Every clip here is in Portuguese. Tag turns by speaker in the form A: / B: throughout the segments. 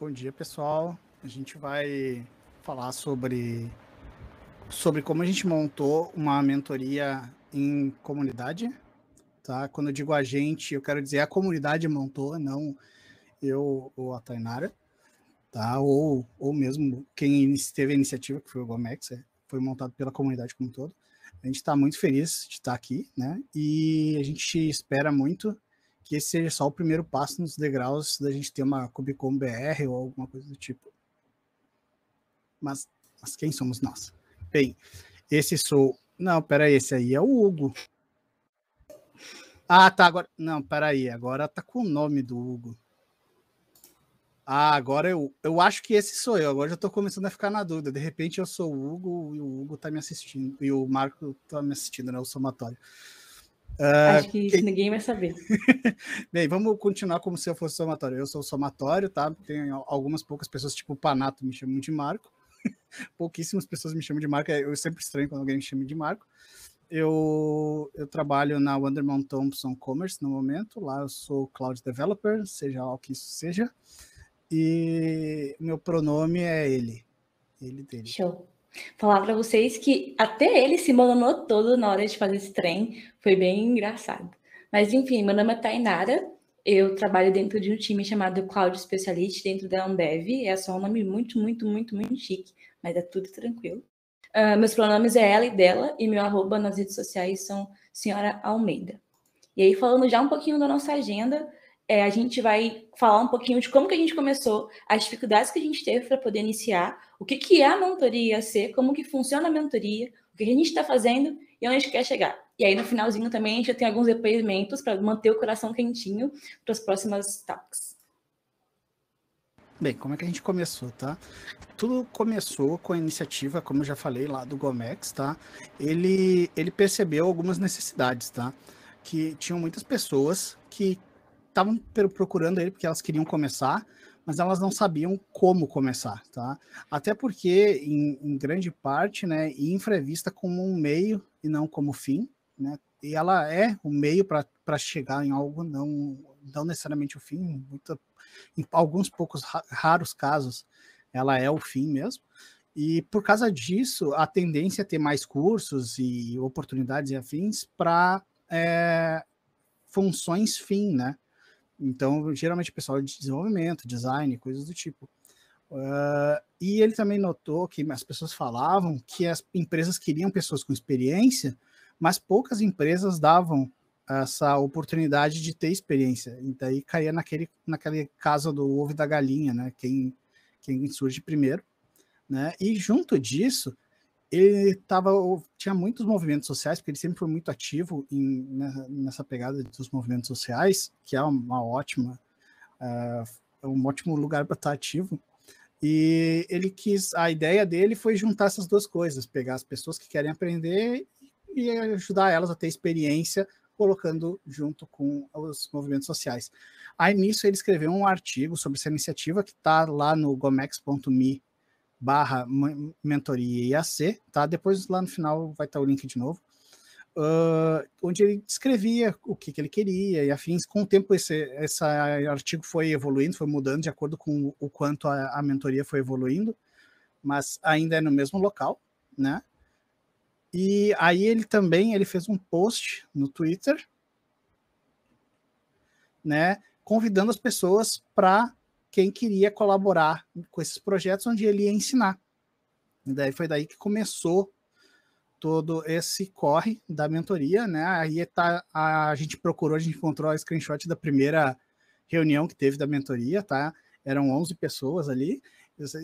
A: Bom dia, pessoal. A gente vai falar sobre, sobre como a gente montou uma mentoria em comunidade. Tá? Quando eu digo a gente, eu quero dizer a comunidade montou, não eu ou a Tainara, tá? ou, ou mesmo quem teve a iniciativa, que foi o Gomex, é, foi montado pela comunidade como um todo. A gente está muito feliz de estar tá aqui, né? E a gente espera muito que esse seja só o primeiro passo nos degraus da gente ter uma Cubicom BR ou alguma coisa do tipo. Mas, mas quem somos nós? Bem, esse sou. Não, peraí, esse aí é o Hugo. Ah, tá, agora. Não, peraí, agora tá com o nome do Hugo. Ah, agora eu, eu acho que esse sou eu. Agora já tô começando a ficar na dúvida. De repente eu sou o Hugo e o Hugo tá me assistindo. E o Marco tá me assistindo, né? O somatório. Uh, Acho que quem... ninguém vai saber. Bem, vamos continuar como se eu fosse somatório. Eu sou somatório, tá? Tem algumas poucas pessoas, tipo o Panato, me chamam de Marco. Pouquíssimas pessoas me chamam de Marco. É, eu sempre estranho quando alguém me chama de Marco. Eu, eu trabalho na Wonderman Thompson Commerce no momento. Lá eu sou Cloud Developer, seja lá o que isso seja. E meu pronome é ele. Ele dele. Show
B: falar para vocês que até ele se molanou todo na hora de fazer esse trem. Foi bem engraçado. Mas enfim, meu nome é Tainara. Eu trabalho dentro de um time chamado Cloud Specialist dentro da Ambev. É só um nome muito, muito, muito, muito chique, mas é tudo tranquilo. Uh, meus pronomes é ela e dela, e meu arroba nas redes sociais são Senhora Almeida. E aí, falando já um pouquinho da nossa agenda, é, a gente vai falar um pouquinho de como que a gente começou, as dificuldades que a gente teve para poder iniciar, o que, que é a mentoria ser, como que funciona a mentoria, o que a gente está fazendo e onde a gente quer chegar. E aí no finalzinho também a gente já tem alguns depoimentos para manter o coração quentinho para as próximas talks.
A: Bem, como é que a gente começou, tá? Tudo começou com a iniciativa, como eu já falei lá do Gomex, tá? Ele, ele percebeu algumas necessidades, tá? Que tinham muitas pessoas que estavam procurando ele porque elas queriam começar, mas elas não sabiam como começar, tá? Até porque, em, em grande parte, né, infra é vista como um meio e não como fim, né? E ela é o um meio para chegar em algo, não, não necessariamente o fim, muita, em alguns poucos raros casos, ela é o fim mesmo. E por causa disso, a tendência é ter mais cursos e oportunidades e afins para é, eh, funções fim, né? Então, geralmente, o pessoal é de desenvolvimento, design, coisas do tipo. Uh, e ele também notou que as pessoas falavam que as empresas queriam pessoas com experiência, mas poucas empresas davam essa oportunidade de ter experiência. E daí caía naquele, naquele caso do ovo e da galinha, né? Quem, quem surge primeiro. Né? E junto disso, ele tava, tinha muitos movimentos sociais, porque ele sempre foi muito ativo em, né, nessa pegada dos movimentos sociais, que é uma ótima, uh, um ótimo lugar para estar tá ativo. E ele quis, a ideia dele foi juntar essas duas coisas, pegar as pessoas que querem aprender e ajudar elas a ter experiência, colocando junto com os movimentos sociais. Aí nisso ele escreveu um artigo sobre essa iniciativa que está lá no gomex.me barra mentoria IAC, tá? Depois lá no final vai estar o link de novo. Uh, onde ele descrevia o que, que, ele queria e afins. Com o tempo, esse, esse artigo foi evoluindo, foi mudando de acordo com o quanto a, a mentoria foi evoluindo, mas ainda é no mesmo local, né? E aí ele também ele fez um post no Twitter, né, convidando as pessoas para quem queria colaborar com esses projetos, onde ele ia ensinar. E daí foi daí que começou todo esse corre da mentoria, né? Aí tá, a, a gente procurou, a gente encontrou o screenshot da primeira reunião que teve da mentoria, tá? Eram 11 pessoas ali.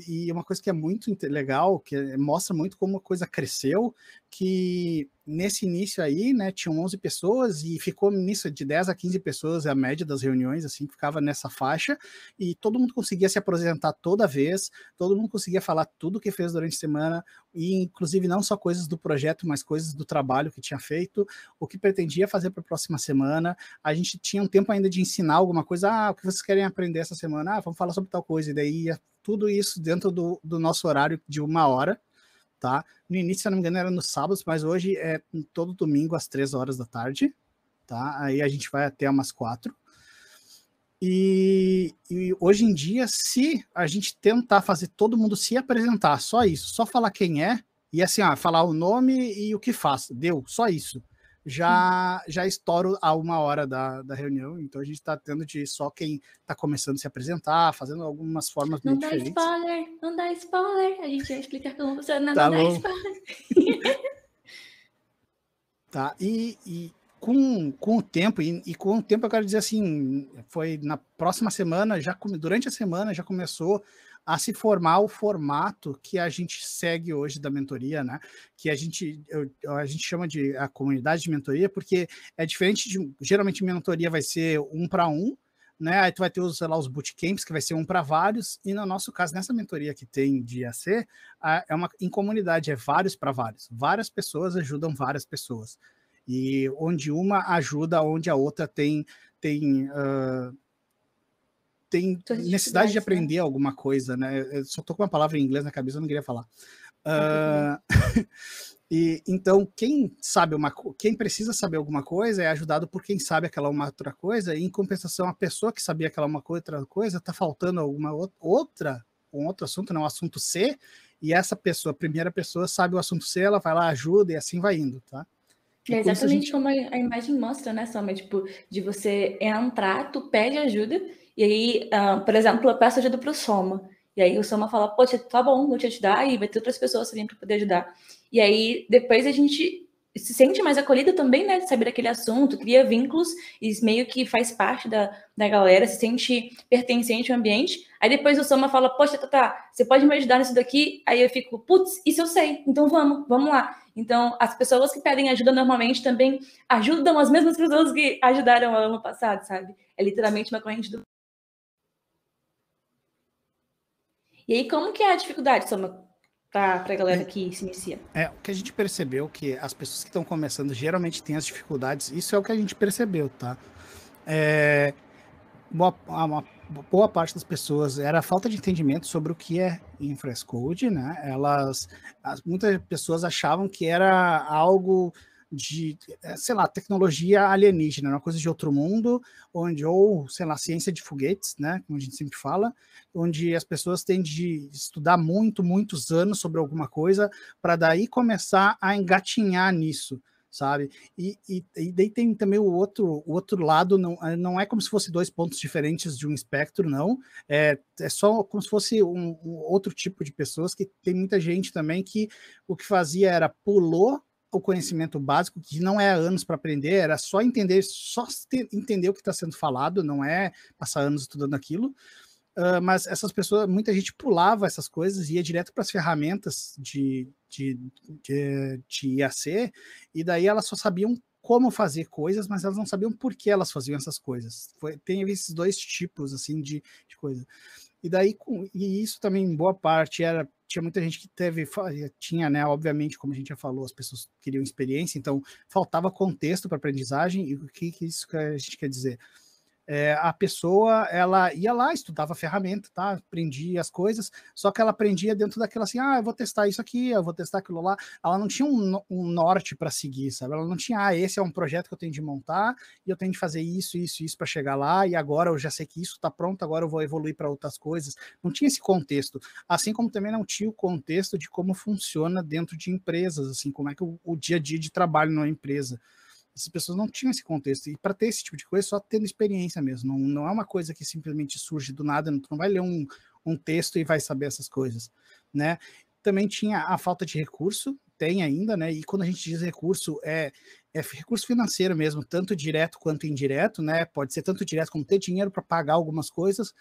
A: E uma coisa que é muito legal, que é, mostra muito como a coisa cresceu, que nesse início aí, né, tinham 11 pessoas e ficou nisso de 10 a 15 pessoas, é a média das reuniões, assim, ficava nessa faixa, e todo mundo conseguia se apresentar toda vez, todo mundo conseguia falar tudo o que fez durante a semana, e inclusive não só coisas do projeto, mas coisas do trabalho que tinha feito, o que pretendia fazer para a próxima semana. A gente tinha um tempo ainda de ensinar alguma coisa, ah, o que vocês querem aprender essa semana? Ah, vamos falar sobre tal coisa, e daí ia tudo isso dentro do, do nosso horário de uma hora, tá? No início, se eu não me engano, era nos sábados, mas hoje é todo domingo às três horas da tarde, tá? Aí a gente vai até umas quatro. E, e, hoje em dia, se a gente tentar fazer todo mundo se apresentar, só isso, só falar quem é, e assim, ó, ah, falar o nome e o que faz, deu, só isso já já estouro a uma hora da, da reunião, então a gente está tendo de só quem está começando a se apresentar, fazendo algumas formas não dá diferentes.
B: spoiler, não dá spoiler, a gente vai explicar como funciona, não, tá não dá spoiler.
A: tá, e, e com, com o tempo, e, e, com o tempo eu quero dizer assim, foi na próxima semana, já durante a semana já começou a se formar o formato que a gente segue hoje da mentoria, né? Que a gente, eu, a gente chama de a comunidade de mentoria, porque é diferente de. Geralmente, mentoria vai ser um para um, né? Aí tu vai ter os, lá, os bootcamps, que vai ser um para vários, e no nosso caso, nessa mentoria que tem de IAC, é uma em comunidade, é vários para vários. Várias pessoas ajudam várias pessoas. E onde uma ajuda, onde a outra tem, tem uh, tem necessidade de né? aprender né? alguma coisa, né? Eu só tô com uma palavra em inglês na cabeça, eu não queria falar. Uh... e então quem sabe uma, quem precisa saber alguma coisa é ajudado por quem sabe aquela uma outra coisa. E em compensação, a pessoa que sabia aquela uma outra coisa tá faltando alguma outra um outro assunto, não, né? assunto C. E essa pessoa, a primeira pessoa sabe o assunto C, ela vai lá ajuda e assim vai indo, tá? É exatamente a gente...
B: como a imagem mostra, né, Soma? Tipo, de você entrar, tu pede ajuda e aí, uh, por exemplo, eu peço ajuda para o Soma. E aí o Soma fala, poxa, tá bom, vou te ajudar, e vai ter outras pessoas também para poder ajudar. E aí, depois a gente se sente mais acolhida também, né, de saber aquele assunto, cria vínculos, e meio que faz parte da, da galera, se sente pertencente ao ambiente. Aí depois o Soma fala, poxa, Tata, tá, tá, você pode me ajudar nisso daqui? Aí eu fico, putz, isso eu sei, então vamos, vamos lá. Então, as pessoas que pedem ajuda normalmente também ajudam as mesmas pessoas que ajudaram ela no passado, sabe? É literalmente uma corrente do E aí, como que é a dificuldade, Soma, para a galera é. que se inicia?
A: É, o que a gente percebeu que as pessoas que estão começando geralmente têm as dificuldades, isso é o que a gente percebeu, tá? É, boa, uma boa parte das pessoas era a falta de entendimento sobre o que é infrescode, né? Elas, as, muitas pessoas achavam que era algo de, eh, sei lá, tecnologia alienígena, uma coisa de outro mundo, onde, ou, sei lá, ciência de foguetes, né, como a gente sempre fala, onde as pessoas têm de estudar muito, muitos anos sobre alguma coisa, para daí começar a engatinhar nisso, sabe? E, e, e, daí tem também o outro, o outro lado, não, eh, não é como se fosse dois pontos diferentes de um espectro, não, é, é só como se fosse um, um outro tipo de pessoas, que tem muita gente também que o que fazia era pulou o conhecimento básico, que não é anos para aprender, era só entender, só ter, entender o que está sendo falado, não é passar anos estudando aquilo. Uh, mas essas pessoas, muita gente pulava essas coisas e ia direto para as ferramentas de, de, de, de IAC, e daí elas só sabiam como fazer coisas, mas elas não sabiam por que elas faziam essas coisas. Foi, tem esses dois tipos assim de, de coisa. E daí, com, e isso também em boa parte era tinha muita gente que teve, eh, tinha, né, obviamente, como a gente já falou, as pessoas queriam experiência, então faltava contexto para aprendizagem, e o que, que isso que a gente quer dizer? É, a pessoa ela ia lá, estudava a ferramenta, tá? Aprendia as coisas, só que ela aprendia dentro daquela assim, ah, eu vou testar isso aqui, eu vou testar aquilo lá. Ela não tinha um, um norte para seguir, sabe? Ela não tinha, ah, esse é um projeto que eu tenho de montar e eu tenho de fazer isso, isso, isso para chegar lá e agora eu já sei que isso está pronto, agora eu vou evoluir para outras coisas. Não tinha esse contexto, assim como também não tinha o contexto de como funciona dentro de empresas, assim, como é que o, o dia a dia de trabalho numa empresa. Essas pessoas não tinham esse contexto. E para ter esse tipo de coisa, só tendo experiência mesmo. Não, não é uma coisa que simplesmente surge do nada, não, tu não vai ler um, um texto e vai saber essas coisas, né? Também tinha a falta de recurso, tem ainda, né? E quando a gente diz recurso, é, é recurso financeiro mesmo, tanto direto quanto indireto, né? Pode ser tanto direto como ter dinheiro para pagar algumas coisas,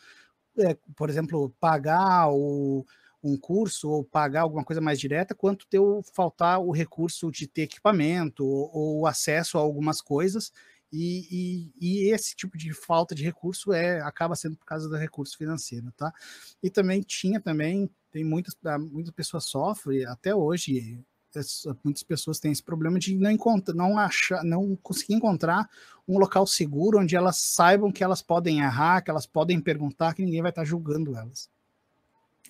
A: é, por exemplo, pagar o um curso ou pagar alguma coisa mais direta, quanto teu faltar o recurso de ter equipamento ou, ou acesso a algumas coisas. E, e, e, esse tipo de falta de recurso é acaba sendo por causa do recurso financeiro, tá? E também tinha também tem muitas ah, muitas pessoas sofrem até hoje muitas pessoas têm esse problema de não encontrar, não achar, não conseguir encontrar um local seguro onde elas saibam que elas podem errar, que elas podem perguntar, que ninguém vai estar julgando elas.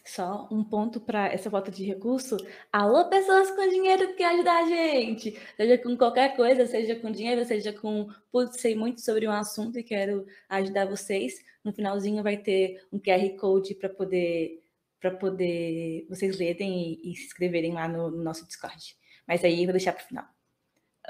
B: Só um ponto para essa falta de recurso. Alô, pessoas com dinheiro que querem ajudar a gente! Seja com qualquer coisa, seja com dinheiro, seja com. Putz, sei muito sobre um assunto e quero ajudar vocês. No finalzinho vai ter um QR Code para poder para poder vocês lerem e, e, se inscreverem lá no, no, nosso Discord. Mas aí eu vou deixar para o final.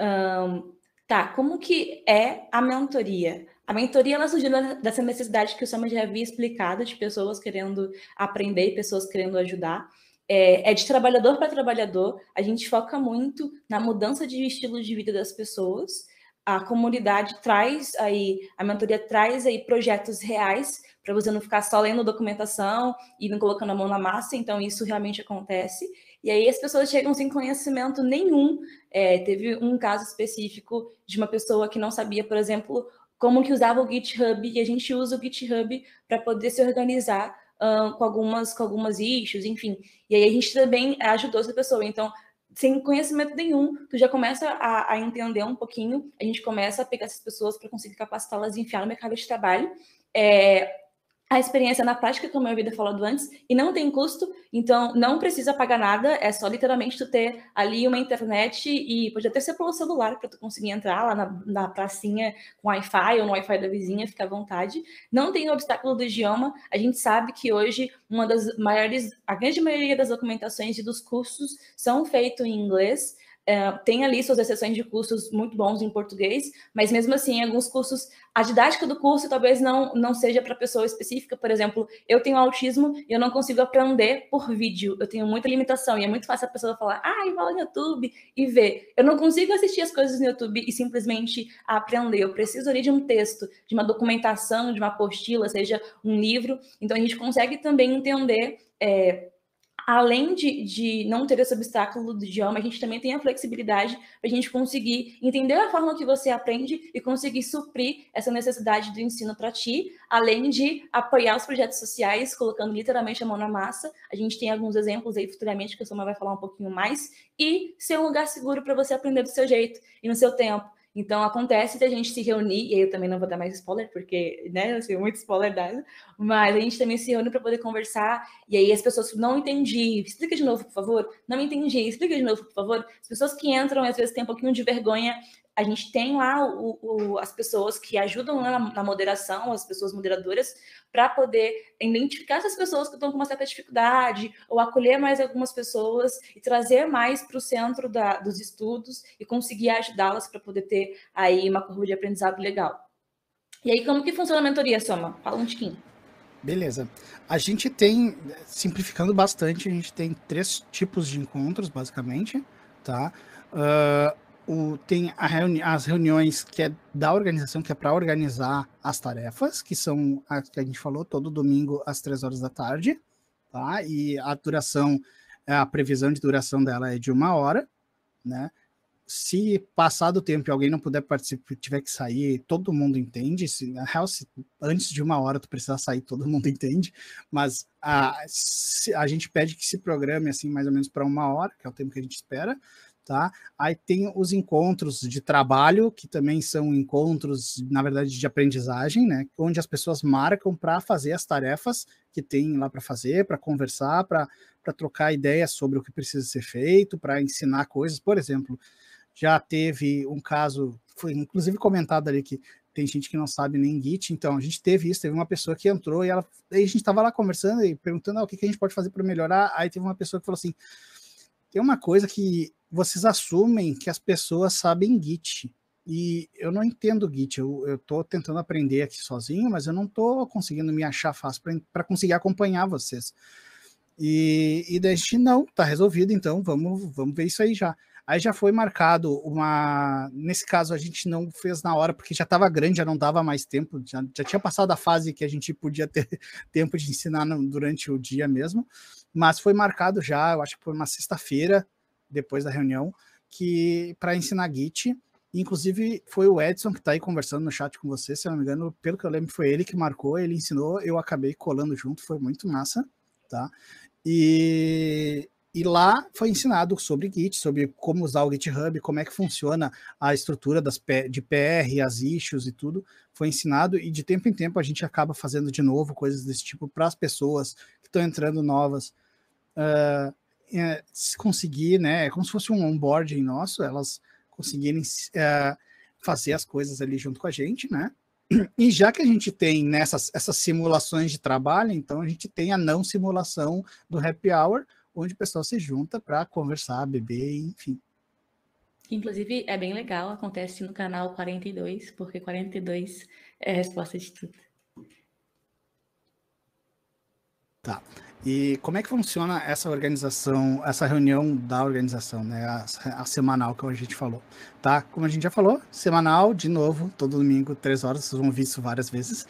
B: Um, tá, como que é a mentoria? A mentoria ela surgiu dessa necessidade que o Samuel já havia explicado, de pessoas querendo aprender e pessoas querendo ajudar. É, é de trabalhador para trabalhador, a gente foca muito na mudança de estilo de vida das pessoas. A comunidade traz aí, a mentoria traz aí projetos reais para você não ficar só lendo documentação e não colocando a mão na massa, então isso realmente acontece. E aí as pessoas chegam sem conhecimento nenhum. É, teve um caso específico de uma pessoa que não sabia, por exemplo, como que usava o GitHub e a gente usa o GitHub para poder se organizar uh, com algumas com algumas issues, enfim. E aí a gente também ajudou essa pessoa. Então, sem conhecimento nenhum, tu já começa a, a entender um pouquinho. A gente começa a pegar essas pessoas para conseguir capacitá-las e enfiar no mercado de trabalho. É, a experiência na prática, como eu havia falado antes, e não tem custo, então não precisa pagar nada, é só literalmente tu ter ali uma internet e pode até ser pelo celular para tu conseguir entrar lá na, na pracinha com Wi-Fi ou no Wi-Fi da vizinha, fica à vontade. Não tem o obstáculo do idioma, a gente sabe que hoje uma das maiores, a grande maioria das documentações e dos cursos são feitos em inglês, é, tem ali suas exceções de cursos muito bons em português, mas mesmo assim, alguns cursos, a didática do curso talvez não, não seja para pessoa específica. Por exemplo, eu tenho autismo e eu não consigo aprender por vídeo, eu tenho muita limitação e é muito fácil a pessoa falar, ah, e fala no YouTube e ver. Eu não consigo assistir as coisas no YouTube e simplesmente aprender, eu preciso ali de um texto, de uma documentação, de uma apostila, seja um livro. Então, a gente consegue também entender. É, além de, de, não ter esse obstáculo do idioma, a gente também tem a flexibilidade para a gente conseguir entender a forma que você aprende e conseguir suprir essa necessidade do ensino para ti, além de apoiar os projetos sociais, colocando literalmente a mão na massa. A gente tem alguns exemplos aí futuramente que a Soma vai falar um pouquinho mais, e ser um lugar seguro para você aprender do seu jeito e no seu tempo. Então acontece da gente se reunir, e aí eu também não vou dar mais spoiler, porque, né, assim, muito spoiler dado, mas a gente também se reúne para poder conversar, e aí as pessoas não entendi, explica de novo, por favor, não entendi, explica de novo, por favor. As pessoas que entram às vezes têm um pouquinho de vergonha a gente tem lá o, o, as pessoas que ajudam na, na moderação, as pessoas moderadoras, para poder identificar essas pessoas que estão com uma certa dificuldade, ou acolher mais algumas pessoas e trazer mais para o centro da, dos estudos e conseguir ajudá-las para poder ter aí uma curva de aprendizado legal. E aí, como que funciona a mentoria, Soma? Fala um tiquinho.
A: Beleza. A gente tem, simplificando bastante, a gente tem três tipos de encontros, basicamente, tá? Uh, o, tem reuni as reuniões que é da organização, que é para organizar as tarefas, que são a que a gente falou, todo domingo às três horas da tarde, tá? E a duração, a previsão de duração dela é de uma hora, né? Se passar do tempo e alguém não puder participar, tiver que sair, todo mundo entende. Se, na real, se antes de uma hora tu precisar sair, todo mundo entende. Mas a, a gente pede que se programe assim mais ou menos para uma hora, que é o tempo que a gente espera tá? Aí tem os encontros de trabalho, que também são encontros, na verdade, de aprendizagem, né? Onde as pessoas marcam para fazer as tarefas que tem lá para fazer, para conversar, para trocar ideias sobre o que precisa ser feito, para ensinar coisas. Por exemplo, já teve um caso, foi inclusive comentado ali que tem gente que não sabe nem Git, então a gente teve isso, teve uma pessoa que entrou e ela, aí a gente estava lá conversando e perguntando ah, o que, que a gente pode fazer para melhorar, aí teve uma pessoa que falou assim, tem uma coisa que vocês assumem que as pessoas sabem Git. E eu não entendo Git, eu, estou tentando aprender aqui sozinho, mas eu não estou conseguindo me achar fácil para conseguir acompanhar vocês. E, e daí a gente, não, tá resolvido, então vamos, vamos ver isso aí já. Aí já foi marcado uma. Nesse caso, a gente não fez na hora, porque já estava grande, já não dava mais tempo, já, já tinha passado a fase que a gente podia ter tempo de ensinar no, durante o dia mesmo. Mas foi marcado já, eu acho que foi uma sexta-feira, depois da reunião, que para ensinar Git. Inclusive, foi o Edson que está aí conversando no chat com você, se eu não me engano, pelo que eu lembro, foi ele que marcou, ele ensinou, eu acabei colando junto, foi muito massa, tá? E, e lá foi ensinado sobre Git, sobre como usar o GitHub, como é que funciona a estrutura das, de PR, as issues e tudo. Foi ensinado e de tempo em tempo a gente acaba fazendo de novo coisas desse tipo para as pessoas que estão entrando novas uh, conseguir, né? É como se fosse um onboarding nosso, elas conseguirem uh, fazer as coisas ali junto com a gente, né? E já que a gente tem nessas né, essas simulações de trabalho, então a gente tem a não simulação do happy hour, onde o pessoal se junta para conversar, beber, enfim.
B: Inclusive, é bem legal, acontece no canal 42, porque 42 é a resposta de tudo.
A: Tá. E como é que funciona essa organização, essa reunião da organização, né? A, a, semanal que a gente falou, tá? Como a gente já falou, semanal, de novo, todo domingo, três horas, vocês vão ver isso várias vezes.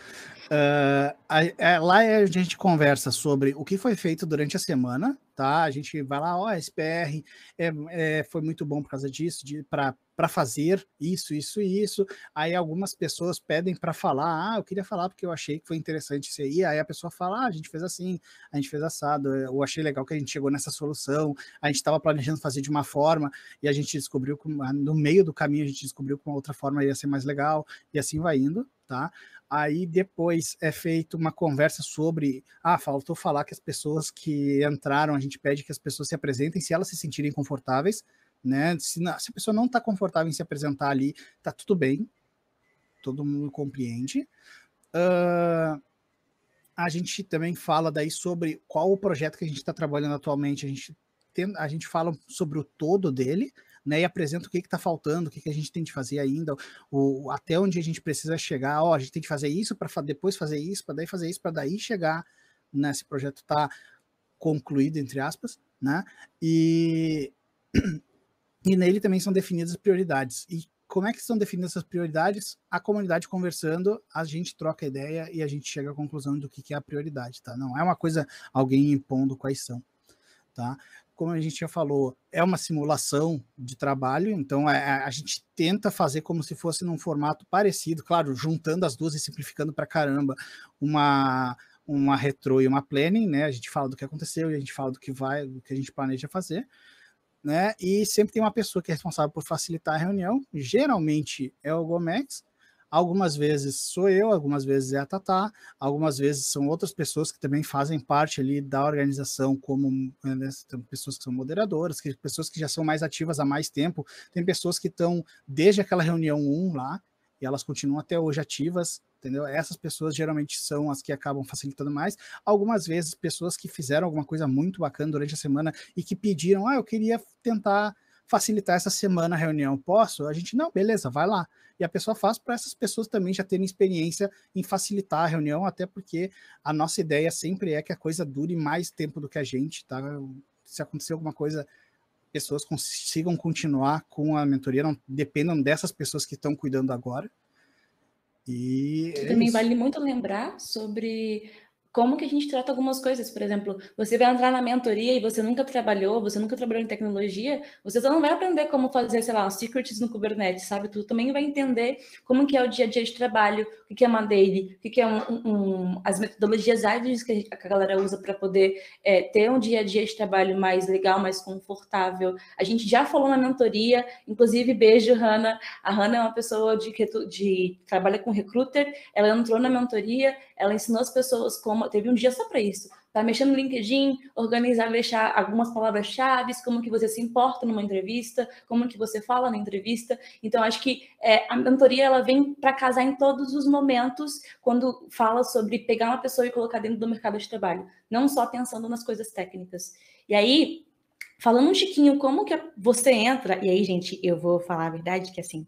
A: Uh, lá é a gente conversa sobre o que foi feito durante a semana, tá? A gente vai lá, ó, oh, SPR é, é, foi muito bom por causa disso, para para fazer isso, isso e isso. Aí algumas pessoas pedem para falar, ah, eu queria falar porque eu achei que foi interessante isso aí. Aí a pessoa fala, ah, a gente fez assim, a gente fez assado, eu achei legal que a gente chegou nessa solução, a gente estava planejando fazer de uma forma e a gente descobriu no meio do caminho a gente descobriu que uma outra forma ia ser mais legal e assim vai indo, tá? Aí depois é feita uma conversa sobre, ah, faltou falar que as pessoas que entraram, a gente pede que as pessoas se apresentem se elas se sentirem confortáveis, né? Se, se a pessoa não está confortável em se apresentar ali, tá tudo bem, todo mundo compreende. Uh, a gente também fala daí sobre qual o projeto que a gente está trabalhando atualmente. A gente, tem, a gente fala sobre o todo dele, né? E apresenta o que está faltando, o que, que, a gente tem de fazer ainda, o, até onde a gente precisa chegar. Ó, a gente tem que fazer isso para depois fazer isso, para daí fazer isso, para daí chegar nesse né? projeto tá concluído entre aspas, né? E E nele também são definidas prioridades. E como é que são definidas essas prioridades? A comunidade conversando, a gente troca ideia e a gente chega à conclusão do que, que é a prioridade, tá? Não é uma coisa alguém impondo quais são, tá? Como a gente já falou, é uma simulação de trabalho, então a, é, é, a gente tenta fazer como se fosse num formato parecido, claro, juntando as duas e simplificando para caramba uma uma retro e uma planning, né? A gente fala do que aconteceu e a gente fala do que vai, do que a gente planeja fazer, né? E sempre tem uma pessoa que é responsável por facilitar a reunião, geralmente é o Gomex, Algumas vezes sou eu, algumas vezes é a Tatá, algumas vezes são outras pessoas que também fazem parte ali da organização, como né, pessoas que são moderadoras, que, pessoas que já são mais ativas há mais tempo. Tem pessoas que estão desde aquela reunião 1 lá, e elas continuam até hoje ativas, entendeu? Essas pessoas geralmente são as que acabam facilitando mais. Algumas vezes, pessoas que fizeram alguma coisa muito bacana durante a semana e que pediram, ah, eu queria tentar facilitar essa semana a reunião, posso? A gente, não, beleza, vai lá. E a pessoa faz para essas pessoas também já terem experiência em facilitar a reunião, até porque a nossa ideia sempre é que a coisa dure mais tempo do que a gente, tá? Se acontecer alguma coisa pessoas consigam continuar com a mentoria, não dependam dessas pessoas que estão cuidando agora, e é também isso.
B: vale muito lembrar sobre como que a gente trata algumas coisas. Por exemplo, você vai entrar na mentoria e você nunca trabalhou, você nunca trabalhou em tecnologia, você só não vai aprender como fazer, sei lá, secrets no Kubernetes, sabe? Tu também vai entender como que é o dia a dia de trabalho, o que é uma daily, o que é um, um, as metodologias ágeis que a galera usa para poder é, ter um dia a dia de trabalho mais legal, mais confortável. A gente já falou na mentoria, inclusive, beijo, Hanna. A Hanna é uma pessoa de, de trabalha com recruiter, ela entrou na mentoria, ela ensinou as pessoas como teve um dia só para isso, para tá mexer no LinkedIn, organizar, deixar algumas palavras-chave, como que você se importa numa entrevista, como que você fala na entrevista. Então, acho que é, a mentoria ela vem para casar em todos os momentos quando fala sobre pegar uma pessoa e colocar dentro do mercado de trabalho, não só pensando nas coisas técnicas. E aí, falando um chiquinho, como que você entra? E aí, gente, eu vou falar a verdade que assim.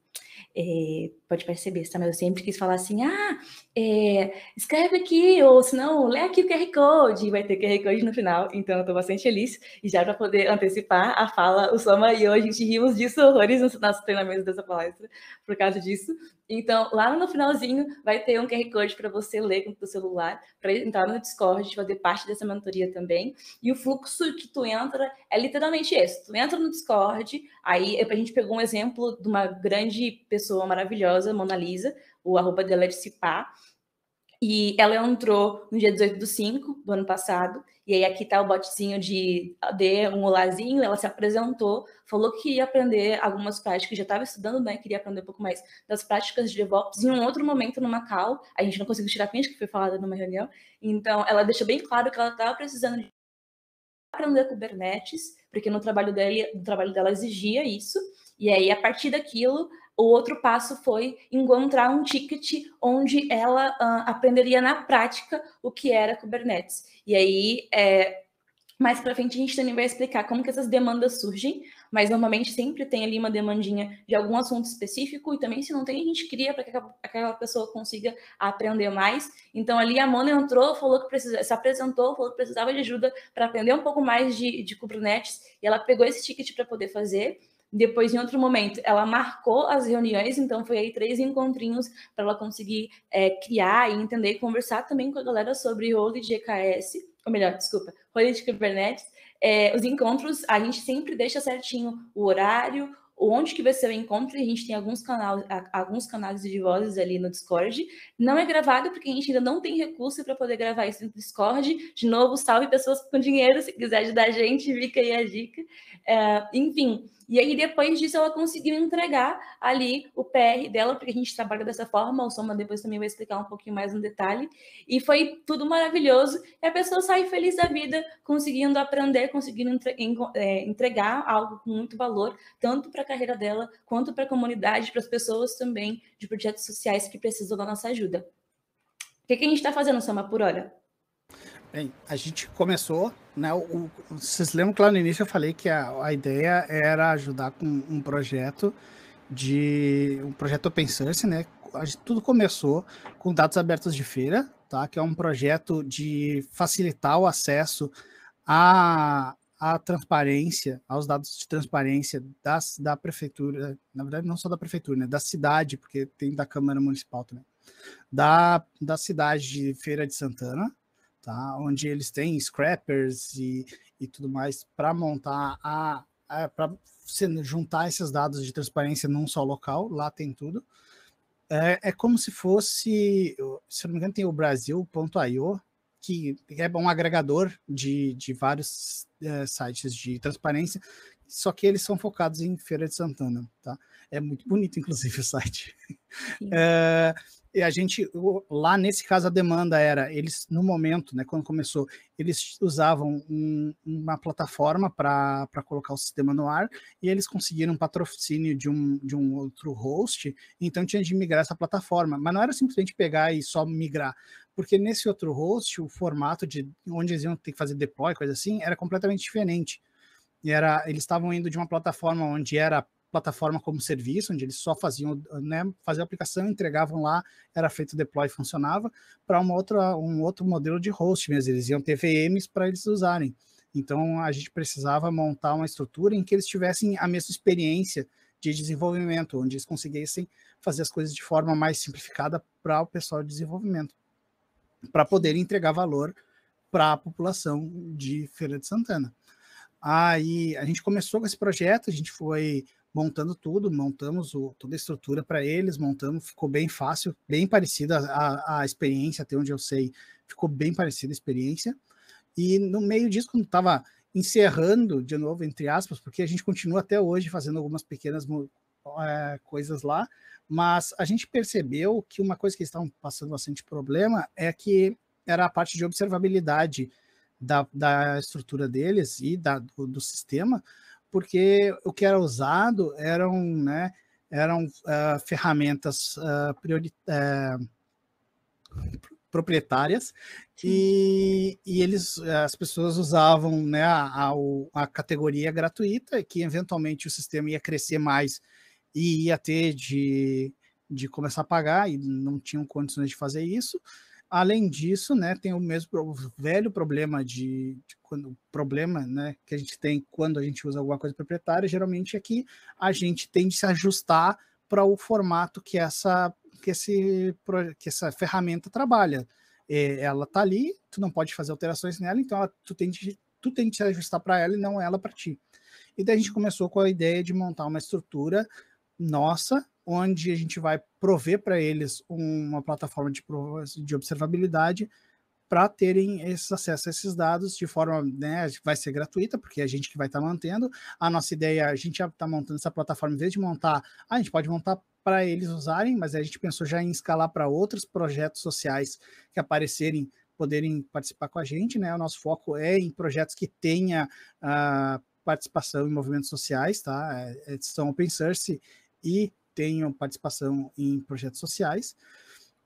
B: É, pode perceber, tá? Mas eu sempre quis falar assim, ah, é, escreve aqui, ou se não, lê aqui o QR Code, vai ter QR Code no final, então eu tô bastante feliz, e já para poder antecipar a fala, o Soma e eu, a gente rimos disso horrores no nosso treinamento dessa palestra, por causa disso, então lá no finalzinho vai ter um QR Code para você ler com o celular, para entrar no Discord, fazer parte dessa mentoria também, e o fluxo que tu entra é literalmente esse, tu entra no Discord, aí é, a gente pegou um exemplo de uma grande pessoa maravilhosa, Mona Lisa, o arroba dela é de Cipá. E ela entrou no dia 18 do 5 do ano passado, e aí aqui tá o botezinho de, de um olazinho, ela se apresentou, falou que ia aprender algumas práticas, já estava estudando, né, queria aprender um pouco mais das práticas de DevOps em um outro momento no Macau, a gente não conseguiu tirar a que foi falada numa reunião, então ela deixa bem claro que ela estava precisando de aprender Kubernetes, porque no trabalho, dele, no trabalho dela exigia isso, e aí a partir daquilo o outro passo foi encontrar um ticket onde ela uh, aprenderia na prática o que era Kubernetes. E aí, é, mais para frente, a gente também vai explicar como que essas demandas surgem, mas normalmente sempre tem ali uma demandinha de algum assunto específico, e também se não tem, a gente cria para que aquela pessoa consiga aprender mais. Então ali a Mona entrou, falou que precisa, se apresentou, falou que precisava de ajuda para aprender um pouco mais de, de Kubernetes, e ela pegou esse ticket para poder fazer. Depois, em outro momento, ela marcou as reuniões, então foi aí três encontrinhos para ela conseguir é, criar e entender e conversar também com a galera sobre Role de GKS, ou melhor, desculpa, Role de Kubernetes. É, os encontros, a gente sempre deixa certinho o horário, onde que vai ser o encontro, e a gente tem alguns, canal, alguns canais de vozes ali no Discord. Não é gravado, porque a gente ainda não tem recurso para poder gravar isso no Discord. De novo, salve pessoas com dinheiro, se quiser ajudar a gente, fica aí a dica. É, enfim, e aí, depois disso, ela conseguiu entregar ali o PR dela, porque a gente trabalha dessa forma. O Soma depois também vai explicar um pouquinho mais no detalhe. E foi tudo maravilhoso. E a pessoa sai feliz da vida, conseguindo aprender, conseguindo entre... É, entregar algo com muito valor, tanto para a carreira dela, quanto para a comunidade, para as pessoas também de projetos sociais que precisam da nossa ajuda. O que, que a gente está fazendo, Soma, por hora?
A: Bem, a gente começou, né? O, vocês lembram que lá no início eu falei que a, a ideia era ajudar com um projeto de um projeto open source, né? Gente, tudo começou com dados abertos de feira, tá? Que é um projeto de facilitar o acesso à, à transparência, aos dados de transparência das, da prefeitura, na verdade não só da prefeitura, né? Da cidade, porque tem da Câmara Municipal também, da, da cidade de Feira de Santana, tá? onde eles têm scrappers e, e tudo mais para montar a, a para juntar esses dados de transparência num só local, lá tem tudo. É, é como se fosse, se não me engano, tem o Brasil.io, que é um agregador de, de vários é, sites de transparência, só que eles são focados em Feira de Santana, tá? É muito bonito, inclusive, o site. É, e a gente lá nesse caso a demanda era eles no momento, né, quando começou, eles usavam um, uma plataforma para colocar o sistema no ar e eles conseguiram um patrocínio de um, de um outro host, então tinha de migrar essa plataforma, mas não era simplesmente pegar e só migrar, porque nesse outro host o formato de onde eles iam ter que fazer deploy, coisa assim, era completamente diferente. E era, eles estavam indo de uma plataforma onde era plataforma como serviço, onde eles só faziam, né, faziam a aplicação, entregavam lá, era feito o deploy, funcionava, para um outra um outro modelo de host mesmo, eles iam ter VMs para eles usarem. Então a gente precisava montar uma estrutura em que eles tivessem a mesma experiência de desenvolvimento, onde eles conseguissem fazer as coisas de forma mais simplificada para o pessoal de desenvolvimento, para poder entregar valor para a população de Feira de Santana. Aí a gente começou com esse projeto, a gente foi montando tudo, montamos o, toda a estrutura para eles, montamos, ficou bem fácil, bem parecida a, a experiência, até onde eu sei, ficou bem parecida a experiência. E no meio disso, quando estava encerrando, de novo, entre aspas, porque a gente continua até hoje fazendo algumas pequenas é, coisas lá, mas a gente percebeu que uma coisa que eles estavam passando bastante problema é que era a parte de observabilidade da, da estrutura deles e da, do, do sistema, porque o que era usado eram, né, eram uh, ferramentas uh, uh, proprietárias e, e, eles, as pessoas usavam né, a, a, a, categoria gratuita, que eventualmente o sistema ia crescer mais e ia ter de, de começar a pagar, e não tinham condições de fazer isso. Além disso, né, tem o mesmo o velho problema de, de quando, problema, né, que a gente tem quando a gente usa alguma coisa proprietária, geralmente é que a gente tem de se ajustar para o formato que essa que esse que essa ferramenta trabalha. É, ela tá ali, tu não pode fazer alterações nela, então ela, tu tem de tu tem de se ajustar para ela e não ela para ti. E daí a gente começou com a ideia de montar uma estrutura nossa onde a gente vai prover para eles uma plataforma de, de observabilidade para terem esse acesso a esses dados de forma, né, vai ser gratuita, porque é a gente que vai estar tá mantendo. A nossa ideia, a gente já está montando essa plataforma, em vez de montar, a gente pode montar para eles usarem, mas a gente pensou já em escalar para outros projetos sociais que aparecerem, poderem participar com a gente, né? O nosso foco é em projetos que tenha uh, participação em movimentos sociais, tá? É, é são open source e tenham participação em projetos sociais.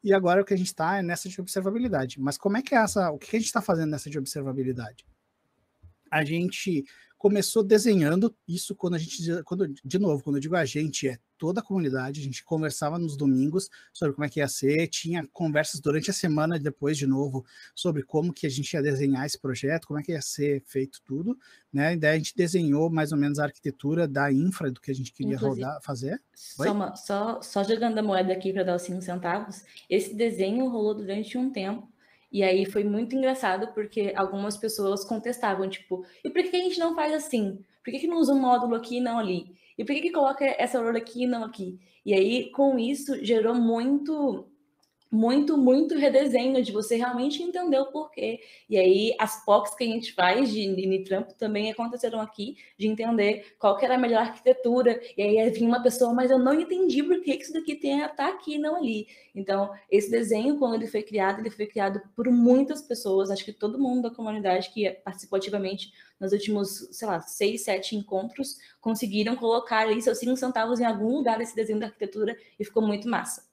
A: E agora o que a gente está é nessa de observabilidade. Mas como é que é essa? O que a gente está fazendo nessa de observabilidade? A gente começou desenhando isso quando a gente, quando, de novo, quando eu digo a gente, é toda a comunidade, a gente conversava nos domingos sobre como é que ia ser, tinha conversas durante a semana depois de novo sobre como que a gente ia desenhar esse projeto, como é que ia ser feito tudo, né? E daí a gente desenhou mais ou menos a arquitetura da infra do que a gente queria Inclusive, rodar, fazer.
B: Só, uma, só, só, jogando a moeda aqui para dar os cinco centavos, esse desenho rolou durante um tempo, e aí foi muito engraçado porque algumas pessoas contestavam, tipo, e por que a gente não faz assim? Por que, que não usa um módulo aqui e não ali? E por que, que coloca essa aurora aqui e não aqui? E aí, com isso, gerou muito muito, muito redesenho de você realmente entender o porquê. E aí, as POCs que a gente faz de Trump também aconteceram aqui, de entender qual que era a melhor arquitetura. E aí, vinha uma pessoa, mas eu não entendi por que isso daqui tem, tá aqui e não ali. Então, esse desenho, quando ele foi criado, ele foi criado por muitas pessoas. Acho que todo mundo da comunidade que participou ativamente nos últimos, sei lá, seis, sete encontros, conseguiram colocar ali seus cinco centavos em algum lugar desse desenho da arquitetura e ficou muito massa.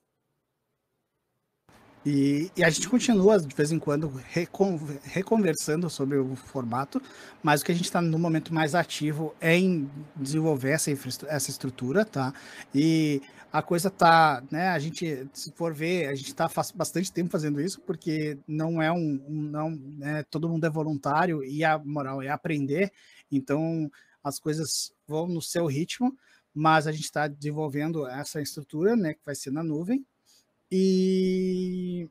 A: E, e, a gente continua, de vez em quando, recon, reconversando sobre o formato, mas o que a gente está no momento mais ativo é em desenvolver essa, essa estrutura, tá? E a coisa tá, né? A gente, se for ver, a gente está faz bastante tempo fazendo isso, porque não é um. um não, né, todo mundo é voluntário e a moral é aprender, então as coisas vão no seu ritmo, mas a gente está desenvolvendo essa estrutura, né? Que vai ser na nuvem, e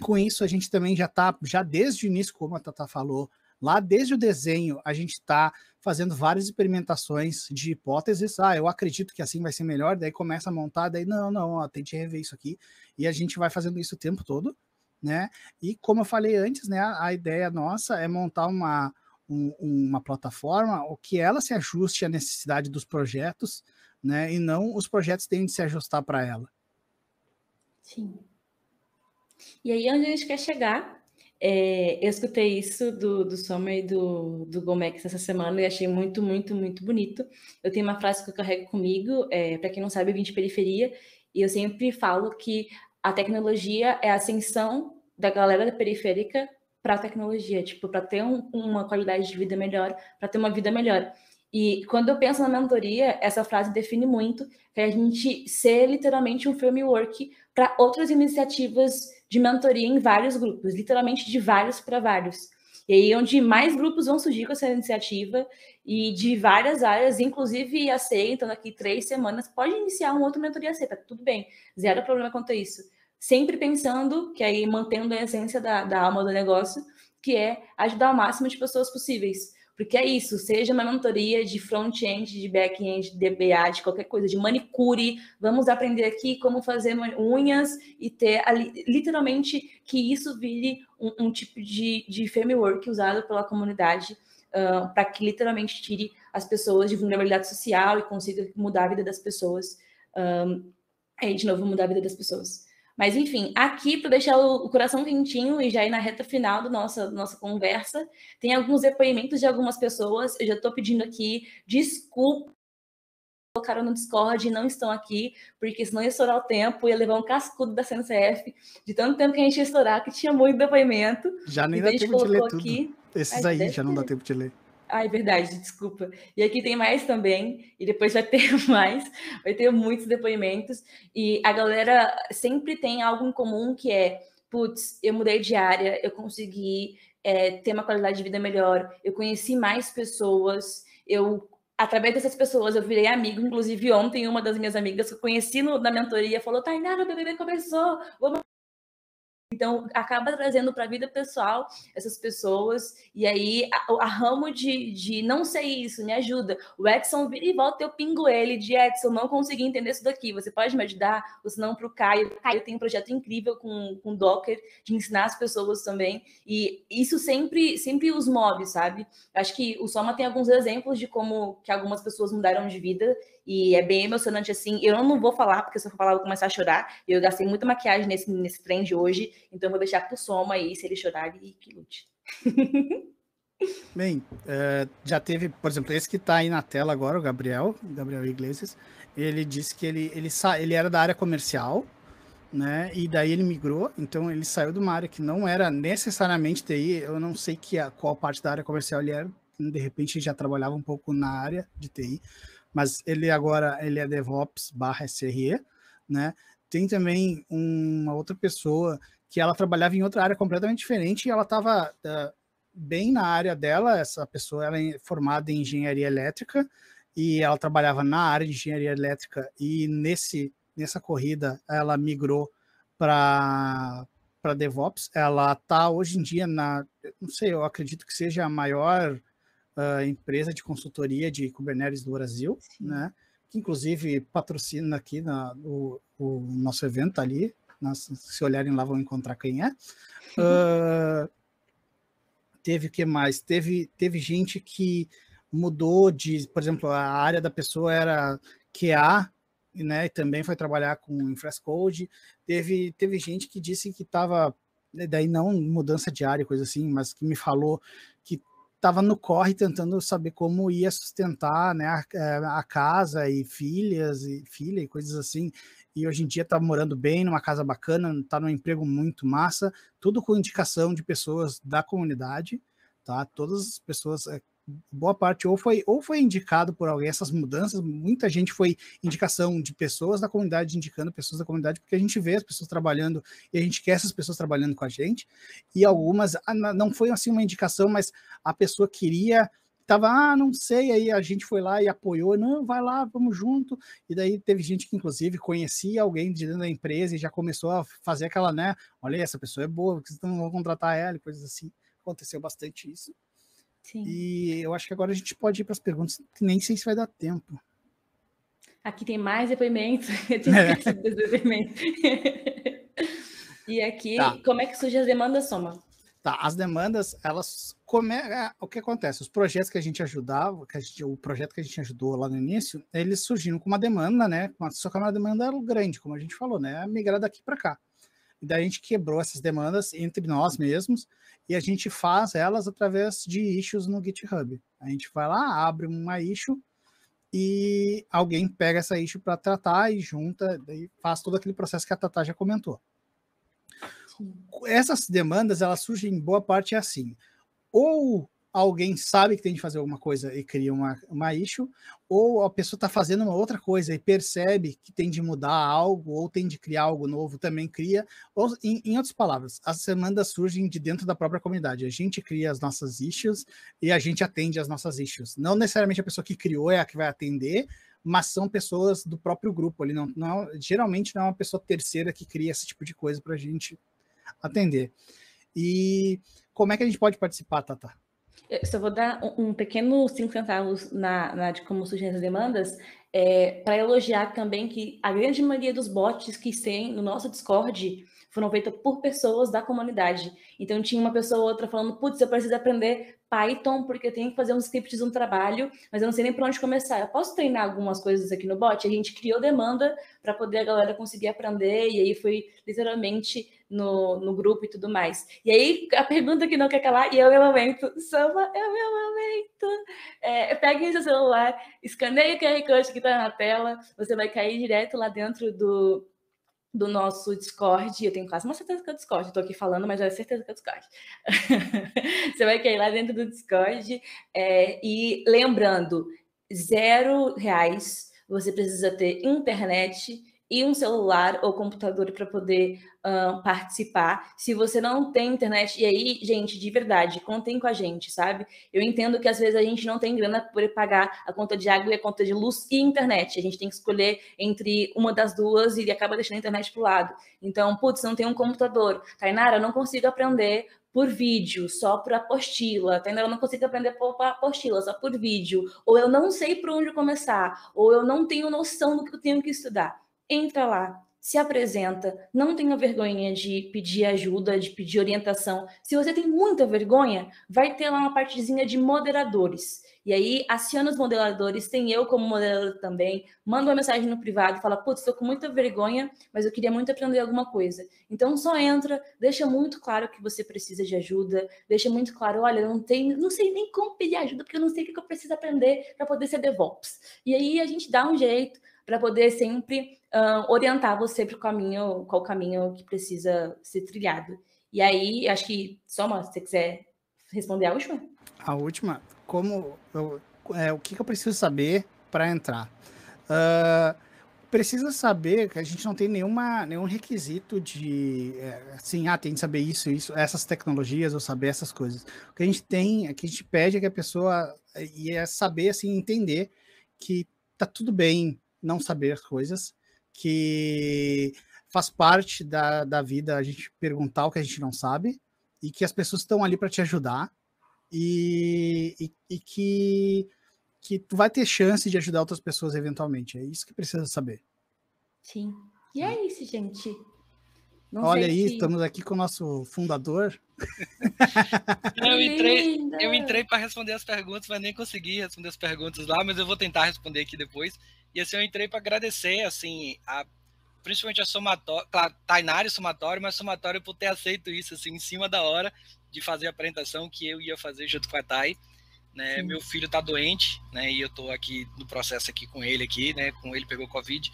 A: com isso a gente também já está, já desde o início, como a Tata falou, lá desde o desenho a gente está fazendo várias experimentações de hipóteses. Ah, eu acredito que assim vai ser melhor, daí começa a montar, daí não, não, ó, que rever isso aqui. E a gente vai fazendo isso o tempo todo, né? E como eu falei antes, né, a, a ideia nossa é montar uma, um, uma plataforma o que ela se ajuste à necessidade dos projetos, né? E não os projetos têm de se ajustar para ela.
B: Sim. E aí, onde a gente quer chegar? É, eu escutei isso do, do Sommer e do, do Gomex essa semana e achei muito, muito, muito bonito. Eu tenho uma frase que eu carrego comigo, é, para quem não sabe, eu vim de periferia, e eu sempre falo que a tecnologia é a ascensão da galera da periférica para a tecnologia, tipo, para ter um, uma qualidade de vida melhor, para ter uma vida melhor. E quando eu penso na mentoria, essa frase define muito que a gente ser literalmente um framework para outras iniciativas de mentoria em vários grupos, literalmente de vários para vários. E aí, onde mais grupos vão surgir com essa iniciativa e de várias áreas, inclusive a C, então daqui três semanas, pode iniciar um outro mentoria C, tá tudo bem, zero problema quanto a isso. Sempre pensando, que aí mantendo a essência da, da alma do negócio, que é ajudar o máximo de pessoas possíveis. Porque é isso, seja uma mentoria de front-end, de back-end, de DBA, de qualquer coisa, de manicure, vamos aprender aqui como fazer unhas e ter literalmente que isso vire um, um tipo de, de framework usado pela comunidade uh, para que literalmente tire as pessoas de vulnerabilidade social e consiga mudar a vida das pessoas. Um, aí, de novo, mudar a vida das pessoas. Mas, enfim, aqui, para deixar o coração quentinho e já ir na reta final da nossa, nossa conversa, tem alguns depoimentos de algumas pessoas. Eu já estou pedindo aqui desculpa colocaram no Discord e não estão aqui, porque senão ia estourar o tempo, ia levar um cascudo da CNCF, de tanto tempo que a gente ia estourar, que tinha muito depoimento. Já nem dá tempo de ler aqui. tudo. Esses aí já
A: não dá tempo de ler.
B: Ah, é verdade, desculpa. E aqui tem mais também, e depois vai ter mais, vai ter muitos depoimentos. E a galera sempre tem algo em comum que é: putz, eu mudei de área, eu consegui é, ter uma qualidade de vida melhor, eu conheci mais pessoas, eu. Através dessas pessoas, eu virei amigo. Inclusive, ontem, uma das minhas amigas que eu conheci no, na mentoria falou: Tainá, o bebê começou, vamos então, acaba trazendo para a vida pessoal essas pessoas, e aí a, a ramo de, de, não sei isso, me ajuda. O Edson vira e volta, eu pingo ele de Edson, não consegui entender isso daqui, você pode me ajudar? Ou senão, não, para o Caio. Caio tem um projeto incrível com, com Docker, de ensinar as pessoas também, e isso sempre, sempre os move, sabe? Acho que o Soma tem alguns exemplos de como que algumas pessoas mudaram de vida, e é bem emocionante, assim. Eu não vou falar, porque se eu for falar, eu vou começar a chorar. Eu gastei muita maquiagem nesse, nesse trem de hoje, então eu vou deixar pro Soma aí, se ele chorar, ele que lute.
A: Bem, é, já teve, por exemplo, esse que está aí na tela agora, o Gabriel, Gabriel Iglesias, ele disse que ele, ele, sa ele era da área comercial, né, e daí ele migrou, então ele saiu de uma área que não era necessariamente TI, eu não sei que a, qual parte da área comercial ele era, de repente ele já trabalhava um pouco na área de TI, mas ele agora ele é DevOps barra SRE, né? Tem também uma outra pessoa que ela trabalhava em outra área completamente diferente e ela estava uh, eh, bem na área dela. Essa pessoa ela é formada em engenharia elétrica e ela trabalhava na área de engenharia elétrica e nesse nessa corrida ela migrou para para DevOps. Ela está hoje em dia na, não sei, eu acredito que seja a maior uh, empresa de consultoria de Kubernetes do Brasil, Sim. né? Que inclusive patrocina aqui na, o, o nosso evento ali. Nas, né, se olharem lá vão encontrar quem é. Uh, teve o que mais? Teve, teve gente que mudou de, por exemplo, a área da pessoa era QA, né? E também foi trabalhar com Infrascode. Teve, teve gente que disse que estava né, daí não mudança de área, coisa assim, mas que me falou que estava no corre tentando saber como ia sustentar né, a, é, a, casa e filhas e filha e coisas assim. E hoje em dia está morando bem, numa casa bacana, está num emprego muito massa, tudo com indicação de pessoas da comunidade, tá? Todas as pessoas é, boa parte ou foi ou foi indicado por alguém essas mudanças, muita gente foi indicação de pessoas da comunidade indicando pessoas da comunidade, porque a gente vê as pessoas trabalhando e a gente quer essas pessoas trabalhando com a gente. E algumas ah, não foi assim uma indicação, mas a pessoa queria tava, ah, não sei, aí a gente foi lá e apoiou, não, vai lá, vamos junto. E daí teve gente que, inclusive, conhecia alguém de dentro da empresa e já começou a fazer aquela, né? Olha, essa pessoa é boa, vocês não vão contratar ela, e coisas assim. Aconteceu bastante isso. Sim. E eu acho que agora a gente pode ir para as perguntas, que nem sei se vai dar tempo.
B: Aqui tem mais depoimentos. Eu tinha é. esquecido é. dos depoimentos. e aqui, tá. como é que surge as demandas, Soma?
A: Tá, as demandas, elas. é O que acontece? Os projetos que a gente ajudava, que gente, o projeto que a gente ajudou lá no início, eles surgiram com uma demanda, né? Só que é a demanda era grande, como a gente falou, né? Migrar daqui para cá. Daí a gente quebrou essas demandas entre nós mesmos e a gente faz elas através de issues no GitHub. A gente vai lá, abre uma issue e alguém pega essa issue para tratar e junta, daí faz todo aquele processo que a Tatá já comentou. Essas demandas, elas surgem em boa parte é assim. Ou alguém sabe que tem de fazer alguma coisa e cria uma, uma issue, ou a pessoa está fazendo uma outra coisa e percebe que tem de mudar algo, ou tem de criar algo novo, também cria. Ou, em, em outras palavras, as demandas surgem de dentro da própria comunidade. A gente cria as nossas issues e a gente atende as nossas issues. Não necessariamente a pessoa que criou é a que vai atender, mas são pessoas do próprio grupo. Ele não, não, geralmente não é uma pessoa terceira que cria esse tipo de coisa para a gente atender. E como é que a gente pode participar, Tata?
B: Eh, eu só vou dar um, um pequeno cinco centavos na, na de como surgem as demandas, é, eh, para elogiar também que a grande maioria dos bots que tem no nosso Discord foram feitas por pessoas da comunidade. Então tinha uma pessoa ou outra falando, putz, eu preciso aprender Python porque eu tenho que fazer uns scripts no trabalho, mas eu não sei nem para onde começar. Eu posso treinar algumas coisas aqui no bot? A gente criou demanda para poder a galera conseguir aprender, e aí foi literalmente no, no grupo e tudo mais. E aí a pergunta que não quer calar, e é o meu momento, Samba, é o meu momento. É, pegue seu celular, escaneie o QR Code que está na tela, você vai cair direto lá dentro do do nosso Discord. Eu tenho quase uma certeza que é o Discord, estou aqui falando, mas eu é tenho certeza que é o Discord. Você vai cair lá dentro do Discord. É, e lembrando, zero reais você precisa ter internet e um celular ou computador para poder uh, participar. Se você não tem internet, e aí, gente, de verdade, contem com a gente, sabe? Eu entendo que às vezes a gente não tem grana para pagar a conta de água e a conta de luz e internet. A gente tem que escolher entre uma das duas e acaba deixando a internet o lado. Então, putz, não tem um computador. Tainara, eu não consigo aprender por vídeo, só por apostila, Tainara Eu não consigo aprender por apostila, só por vídeo. Ou eu não sei por onde começar, ou eu não tenho noção do que eu tenho que estudar entra lá, se apresenta, não tenha vergonha de pedir ajuda, de pedir orientação. Se você tem muita vergonha, vai ter lá uma partezinha de moderadores. E aí, aciona os moderadores, tem eu como moderador também, manda uma mensagem no privado, fala, putz, estou com muita vergonha, mas eu queria muito aprender alguma coisa. Então, só entra, deixa muito claro que você precisa de ajuda, deixa muito claro, olha, não, tem, não sei nem como pedir ajuda, porque eu não sei o que eu preciso aprender para poder ser DevOps. E aí, a gente dá um jeito, para poder sempre uh, orientar você para o caminho, qual caminho que precisa ser trilhado. E aí, acho que, Soma, se você quiser responder a última.
A: A última? Como eu, é, o que, que eu preciso saber para entrar? Uh, precisa saber que a gente não tem nenhuma, nenhum requisito de é, assim, ah, tem que saber isso, isso, essas tecnologias ou saber essas coisas. O que a gente tem, o que a gente pede é que a pessoa e é saber assim entender que tá tudo bem não saber as coisas, que faz parte da, da vida a gente perguntar o que a gente não sabe e que as pessoas estão ali para te ajudar e, e, e, que, que tu vai ter chance de ajudar outras pessoas eventualmente. É isso que precisa saber.
B: Sim. E é isso, gente. Não Olha aí, se... estamos
A: aqui com o nosso fundador.
C: eu entrei, eu entrei para responder as perguntas, mas nem consegui responder as perguntas lá, mas eu vou tentar responder aqui depois. E assim, eu entrei para agradecer, assim, a, principalmente a somatória, claro, Tainari somatório, mas somatório por ter aceito isso, assim, em cima da hora de fazer a apresentação que eu ia fazer junto com a Thay. Né? Meu filho está doente, né? E eu estou aqui no processo aqui com ele aqui, né? Com ele pegou Covid.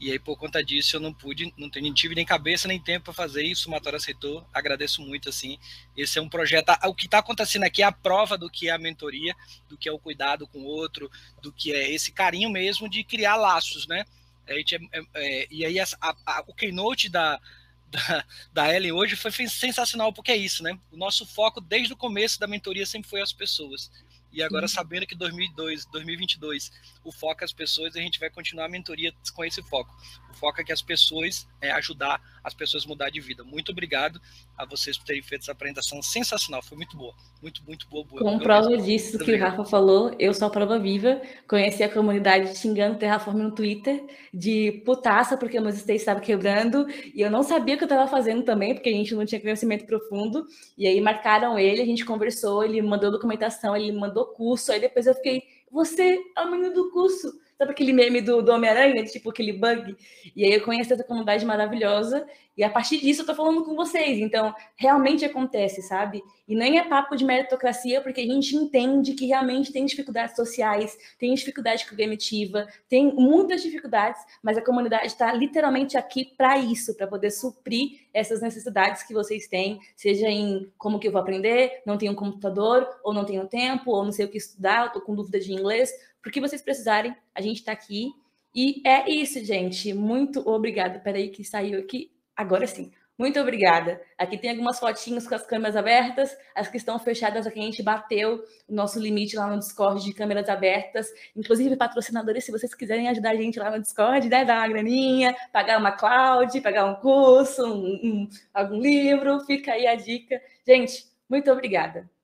C: E aí, por conta disso, eu não pude, não, tive nem cabeça nem tempo para fazer isso. O Matório aceitou, agradeço muito. assim. Esse é um projeto. O que está acontecendo aqui é a prova do que é a mentoria, do que é o cuidado com o outro, do que é esse carinho mesmo de criar laços, né? A gente é, é, é e aí, a, a, o keynote da, da, da Ellen hoje foi sensacional, porque é isso, né? O nosso foco desde o começo da mentoria sempre foi as pessoas. E agora, Sim. sabendo que 2002, 2022 o foco é as pessoas, a gente vai continuar a mentoria com esse foco. Foca que as pessoas, é ajudar as pessoas a mudar de vida. Muito obrigado a vocês por terem feito essa apresentação sensacional, foi muito boa, muito, muito boa. boa. Com prova disso que o Rafa
B: falou, eu sou a prova viva, conheci a comunidade xingando Terraform no Twitter, de putaça, porque o meu state estava quebrando, e eu não sabia o que eu estava fazendo também, porque a gente não tinha conhecimento profundo, e aí marcaram ele, a gente conversou, ele mandou documentação, ele mandou curso, aí depois eu fiquei, você é o menino do curso, Sabe aquele meme do, do Homem-Aranha, tipo aquele bug? E aí eu conheço essa comunidade maravilhosa e a partir disso eu tô falando com vocês. Então, realmente acontece, sabe? E nem é papo de meritocracia, porque a gente entende que realmente tem dificuldades sociais, tem dificuldade cognitiva, tem muitas dificuldades, mas a comunidade está literalmente aqui para isso, para poder suprir essas necessidades que vocês têm, seja em como que eu vou aprender, não tenho um computador, ou não tenho tempo, ou não sei o que estudar, estou com dúvida de inglês, porque vocês precisarem, a gente está aqui. E é isso, gente. Muito obrigada. Peraí, que saiu aqui. Agora sim. Muito obrigada. Aqui tem algumas fotinhas com as câmeras abertas, as que estão fechadas, aqui a gente bateu o nosso limite lá no Discord de câmeras abertas. Inclusive, patrocinadores, se vocês quiserem ajudar a gente lá no Discord, né, dar uma graninha, pagar uma cloud, pagar um curso, um, um, algum livro, fica aí a dica. Gente, muito obrigada.